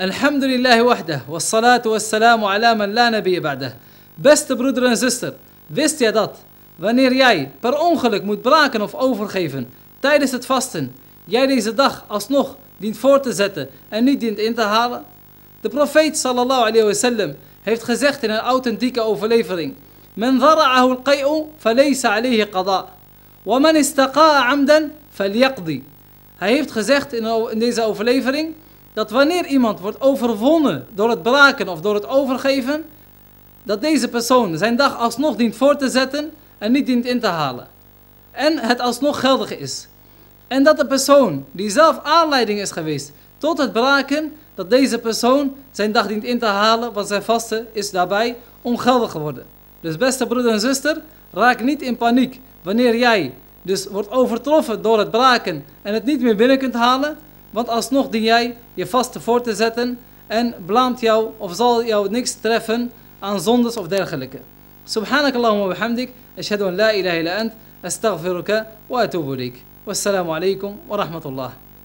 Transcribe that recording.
الحمد لله وحده والصلاة والسلام على من لا نبي بعده بس برودر en سيستر wist يا dat? Wanneer jij per ongeluk moet braken of overgeven tijdens het vasten, jij deze dag alsnog dient voor te zetten en niet dient in te halen? De profeet sallallahu alayhi wasallam heeft gezegd in een authentieke overlevering: Men dhara'ahu al-qay'u falaysa alayhi qada' wa man istaqa'a 'amdan falyaqdi. Hij heeft gezegd in deze overlevering: dat wanneer iemand wordt overwonnen door het braken of door het overgeven, dat deze persoon zijn dag alsnog dient voor te zetten en niet dient in te halen. En het alsnog geldig is. En dat de persoon die zelf aanleiding is geweest tot het braken, dat deze persoon zijn dag dient in te halen, want zijn vaste is daarbij ongeldig geworden. Dus beste broeder en zuster, raak niet in paniek wanneer jij dus wordt overtroffen door het braken en het niet meer binnen kunt halen. Want alsnog dien jij je vast voor te zetten en blaamt jou of zal jou niks treffen aan zondes of dergelijke. Subhanakallahumma wa bihamdik. Ashhadu an la ilaha illa ant. Astaghfiruka wa atubu Wassalamu alaikum wa rahmatullah.